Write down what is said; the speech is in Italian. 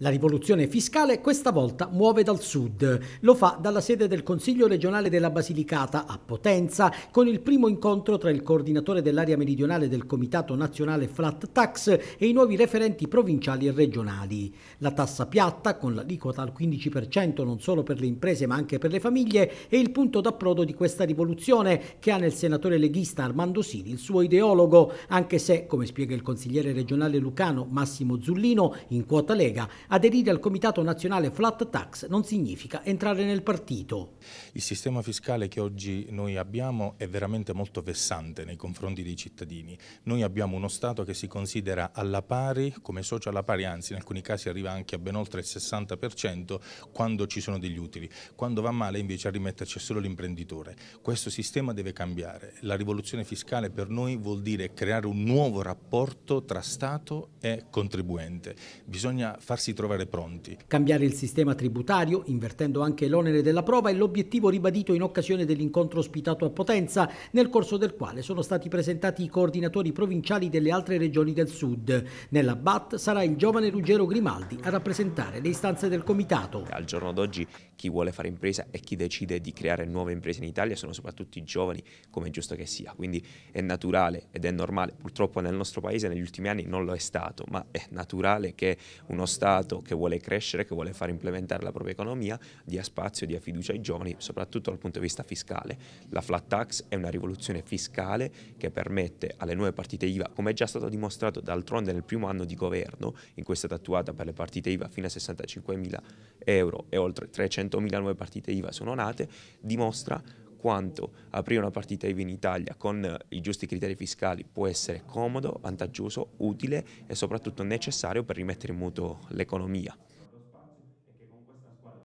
La rivoluzione fiscale questa volta muove dal sud. Lo fa dalla sede del Consiglio regionale della Basilicata a Potenza con il primo incontro tra il coordinatore dell'area meridionale del Comitato Nazionale Flat Tax e i nuovi referenti provinciali e regionali. La tassa piatta, con l'aliquota al 15% non solo per le imprese ma anche per le famiglie, è il punto d'approdo di questa rivoluzione che ha nel senatore leghista Armando Sini il suo ideologo, anche se, come spiega il consigliere regionale lucano Massimo Zullino, in quota Lega, Aderire al Comitato Nazionale Flat Tax non significa entrare nel partito. Il sistema fiscale che oggi noi abbiamo è veramente molto vessante nei confronti dei cittadini. Noi abbiamo uno Stato che si considera alla pari, come socio alla pari, anzi in alcuni casi arriva anche a ben oltre il 60% quando ci sono degli utili. Quando va male invece a rimetterci solo l'imprenditore. Questo sistema deve cambiare. La rivoluzione fiscale per noi vuol dire creare un nuovo rapporto tra Stato e contribuente. Bisogna farsi trovare pronti. Cambiare il sistema tributario, invertendo anche l'onere della prova, è l'obiettivo ribadito in occasione dell'incontro ospitato a Potenza, nel corso del quale sono stati presentati i coordinatori provinciali delle altre regioni del sud. Nella BAT sarà il giovane Ruggero Grimaldi a rappresentare le istanze del comitato. Al giorno d'oggi chi vuole fare impresa e chi decide di creare nuove imprese in Italia sono soprattutto i giovani, come è giusto che sia. Quindi è naturale ed è normale, purtroppo nel nostro paese negli ultimi anni non lo è stato, ma è naturale che uno Stato mercato che vuole crescere, che vuole far implementare la propria economia, dia spazio, dia fiducia ai giovani, soprattutto dal punto di vista fiscale. La flat tax è una rivoluzione fiscale che permette alle nuove partite IVA, come è già stato dimostrato d'altronde nel primo anno di governo, in cui è stata attuata per le partite IVA fino a 65 mila euro e oltre 300 mila nuove partite IVA sono nate, dimostra quanto aprire una partita IVA in Italia con i giusti criteri fiscali può essere comodo, vantaggioso, utile e soprattutto necessario per rimettere in moto l'economia.